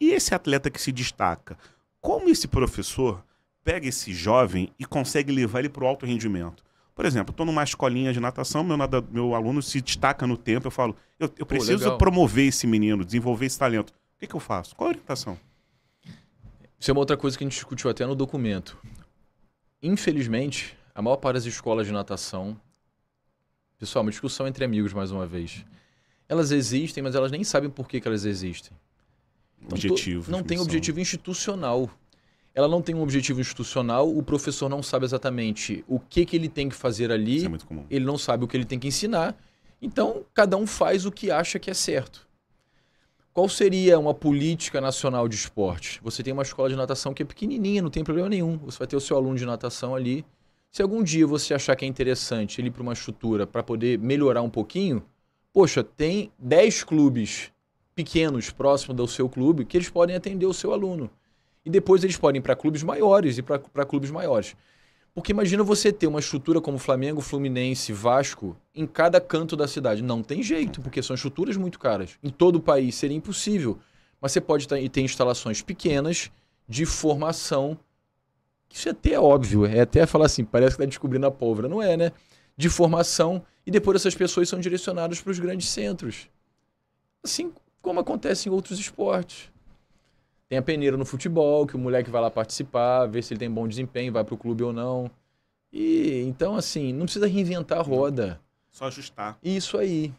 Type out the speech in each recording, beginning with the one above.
E esse atleta que se destaca, como esse professor pega esse jovem e consegue levar ele para o alto rendimento? Por exemplo, estou numa escolinha de natação, meu, nada, meu aluno se destaca no tempo, eu falo, eu, eu preciso Pô, promover esse menino, desenvolver esse talento. O que, que eu faço? Qual a orientação? Isso é uma outra coisa que a gente discutiu até no documento. Infelizmente, a maior parte das escolas de natação. Pessoal, uma discussão entre amigos mais uma vez. Elas existem, mas elas nem sabem por que, que elas existem objetivo. Não tem objetivo institucional. Ela não tem um objetivo institucional, o professor não sabe exatamente o que, que ele tem que fazer ali. Isso é muito comum. Ele não sabe o que ele tem que ensinar. Então, cada um faz o que acha que é certo. Qual seria uma política nacional de esporte? Você tem uma escola de natação que é pequenininha, não tem problema nenhum. Você vai ter o seu aluno de natação ali. Se algum dia você achar que é interessante ele ir para uma estrutura para poder melhorar um pouquinho, poxa, tem 10 clubes pequenos próximo do seu clube que eles podem atender o seu aluno. E depois eles podem ir para clubes maiores e para clubes maiores. Porque imagina você ter uma estrutura como Flamengo, Fluminense, Vasco em cada canto da cidade. Não tem jeito, porque são estruturas muito caras. Em todo o país seria impossível. Mas você pode ter instalações pequenas de formação. Isso é até é óbvio, é até falar assim, parece que está descobrindo a pólvora. Não é, né? De formação, e depois essas pessoas são direcionadas para os grandes centros. Assim, como acontece em outros esportes. Tem a peneira no futebol, que o moleque vai lá participar, ver se ele tem bom desempenho, vai para o clube ou não. E então, assim, não precisa reinventar a roda. Só ajustar. Isso aí.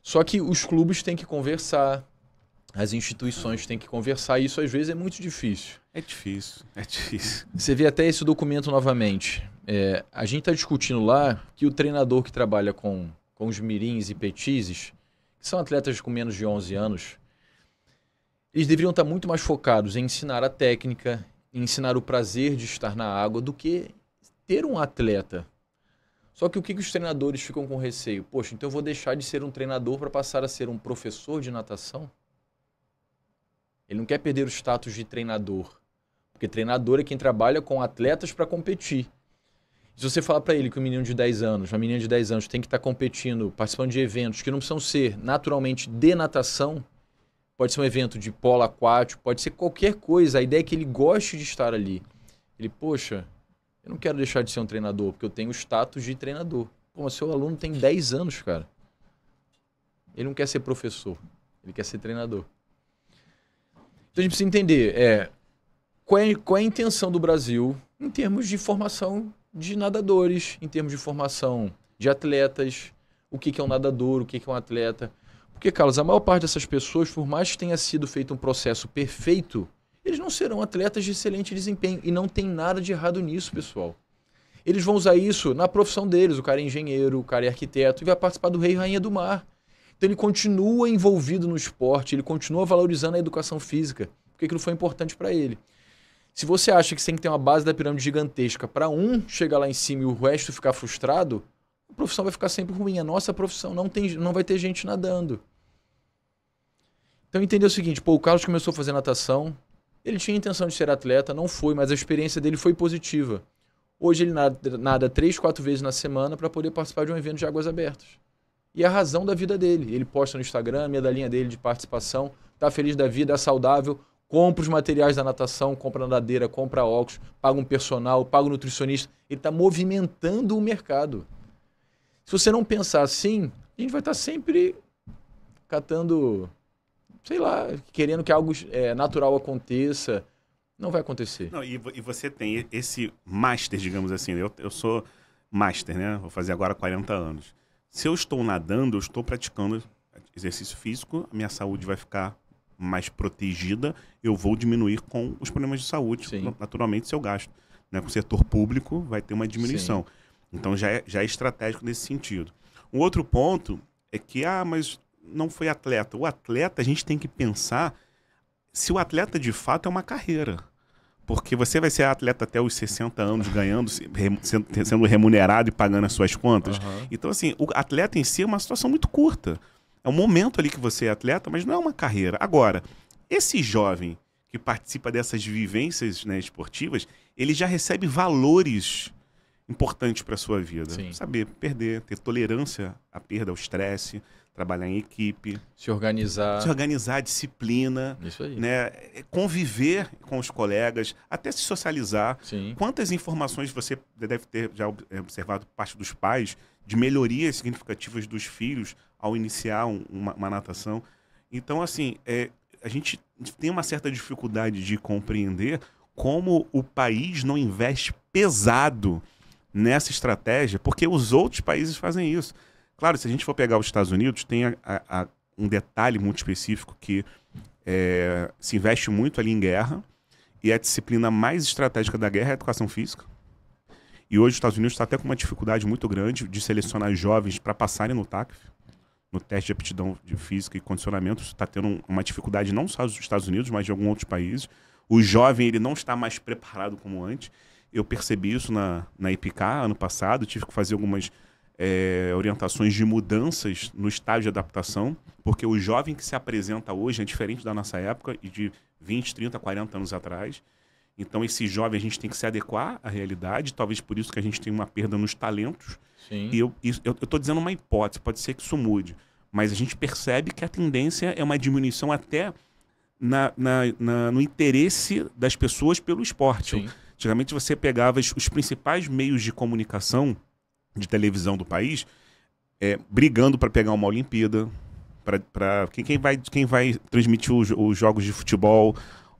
Só que os clubes têm que conversar, as instituições têm que conversar, e isso às vezes é muito difícil. É difícil, é difícil. Você vê até esse documento novamente. É, a gente está discutindo lá que o treinador que trabalha com, com os mirins e petizes, que são atletas com menos de 11 anos, eles deveriam estar muito mais focados em ensinar a técnica, em ensinar o prazer de estar na água, do que ter um atleta. Só que o que, que os treinadores ficam com receio? Poxa, então eu vou deixar de ser um treinador para passar a ser um professor de natação? Ele não quer perder o status de treinador. Porque treinador é quem trabalha com atletas para competir. Se você falar para ele que um menino de 10 anos, uma menina de 10 anos tem que estar tá competindo, participando de eventos que não precisam ser naturalmente de natação, pode ser um evento de polo aquático, pode ser qualquer coisa, a ideia é que ele goste de estar ali. Ele, poxa, eu não quero deixar de ser um treinador, porque eu tenho o status de treinador. Pô, mas seu aluno tem 10 anos, cara. Ele não quer ser professor, ele quer ser treinador. Então a gente precisa entender é, qual, é, qual é a intenção do Brasil em termos de formação de nadadores, em termos de formação de atletas, o que, que é um nadador, o que, que é um atleta. Porque, Carlos, a maior parte dessas pessoas, por mais que tenha sido feito um processo perfeito, eles não serão atletas de excelente desempenho. E não tem nada de errado nisso, pessoal. Eles vão usar isso na profissão deles. O cara é engenheiro, o cara é arquiteto e vai participar do Rei e Rainha do Mar. Então ele continua envolvido no esporte, ele continua valorizando a educação física, porque aquilo foi importante para ele. Se você acha que você tem que ter uma base da pirâmide gigantesca para um chegar lá em cima e o resto ficar frustrado, a profissão vai ficar sempre ruim. A nossa profissão não, tem, não vai ter gente nadando. Então entendeu o seguinte, pô, o Carlos começou a fazer natação, ele tinha intenção de ser atleta, não foi, mas a experiência dele foi positiva. Hoje ele nada, três, quatro vezes na semana para poder participar de um evento de águas abertas. E é a razão da vida dele. Ele posta no Instagram, medalhinha dele de participação, tá feliz da vida, é saudável, compra os materiais da natação, compra nadadeira, compra óculos, paga um personal, paga um nutricionista. Ele está movimentando o mercado. Se você não pensar assim, a gente vai estar tá sempre catando, sei lá, querendo que algo é, natural aconteça. Não vai acontecer. Não, e, e, você tem esse master, digamos assim. Né? Eu, eu sou master, né? Vou fazer agora 40 anos. Se eu estou nadando, eu estou praticando exercício físico, a minha saúde vai ficar mais protegida, eu vou diminuir com os problemas de saúde, Sim. naturalmente, seu gasto. Né? Com o setor público, vai ter uma diminuição. Sim. Então, já é, já é estratégico nesse sentido. Um outro ponto é que, ah, mas não foi atleta. O atleta, a gente tem que pensar se o atleta de fato é uma carreira. Porque você vai ser atleta até os 60 anos, ganhando, sendo remunerado e pagando as suas contas. Uhum. Então, assim, o atleta em si é uma situação muito curta. É um momento ali que você é atleta, mas não é uma carreira. Agora, esse jovem que participa dessas vivências né, esportivas, ele já recebe valores importantes para sua vida. Sim. Saber perder, ter tolerância à perda, ao estresse, trabalhar em equipe, se organizar, se organizar, disciplina, isso aí, né, é, conviver com os colegas, até se socializar. Sim. Quantas informações você deve ter já é, observado parte dos pais de melhorias significativas dos filhos ao iniciar uma, uma, natação. Então, assim, é, a gente tem uma certa dificuldade de compreender como o país não investe pesado nessa estratégia, porque os outros países fazem isso. Claro, se a gente for pegar os Estados Unidos, tem a, a, um detalhe muito específico que é, se investe muito ali em guerra, e a disciplina mais estratégica da guerra é a educação física. E hoje os Estados Unidos está até com uma dificuldade muito grande de selecionar jovens para passarem no TACF no teste de aptidão de física e condicionamento, está tendo uma dificuldade não só dos Estados Unidos, mas de alguns outros países. O jovem ele não está mais preparado como antes. Eu percebi isso na, na IPK ano passado, tive que fazer algumas é, orientações de mudanças no estágio de adaptação, porque o jovem que se apresenta hoje é diferente da nossa época e de 20, 30, 40 anos atrás. Então, esse jovem a gente tem que se adequar à realidade, talvez por isso que a gente tem uma perda nos talentos. Sim. E eu estou dizendo uma hipótese, pode ser que isso mude, mas a gente percebe que a tendência é uma diminuição até na, na, na no interesse das pessoas pelo esporte. Sim. Antigamente você pegava os principais meios de comunicação de televisão do país é, brigando para pegar uma Olimpíada, para quem, quem, vai, quem vai transmitir os, os jogos de futebol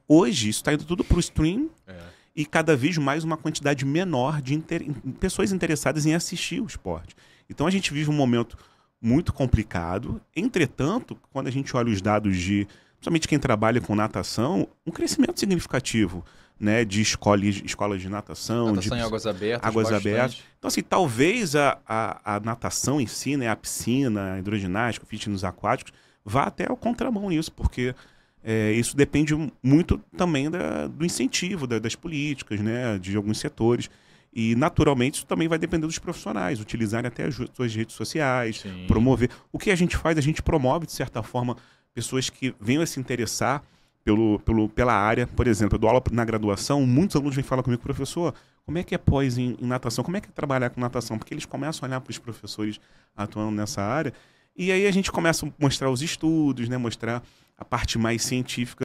Hoje, isso está indo tudo para o stream é. e cada vez mais uma quantidade menor de inter... pessoas interessadas em assistir o esporte. Então, a gente vive um momento muito complicado. Entretanto, quando a gente olha os dados de, principalmente quem trabalha com natação, um crescimento significativo né, de escolas, escolas de natação. Natação de, em águas abertas. Águas abertas. Então, assim, talvez a, a, a, natação em si, né, a piscina, a hidroginástica, fitness aquáticos, vá até ao contramão nisso, porque é, isso depende muito também da, do incentivo da, das políticas, né, de alguns setores. E, naturalmente, isso também vai depender dos profissionais, utilizarem até as suas redes sociais, Sim. promover. O que a gente faz? A gente promove, de certa forma, pessoas que venham a se interessar pelo, pelo, pela área. Por exemplo, eu dou aula na graduação, muitos alunos vêm falar comigo, professor, como é que é pós em, em natação? Como é que é trabalhar com natação? Porque eles começam a olhar para os professores atuando nessa área. E aí a gente começa a mostrar os estudos, né? mostrar a parte mais científica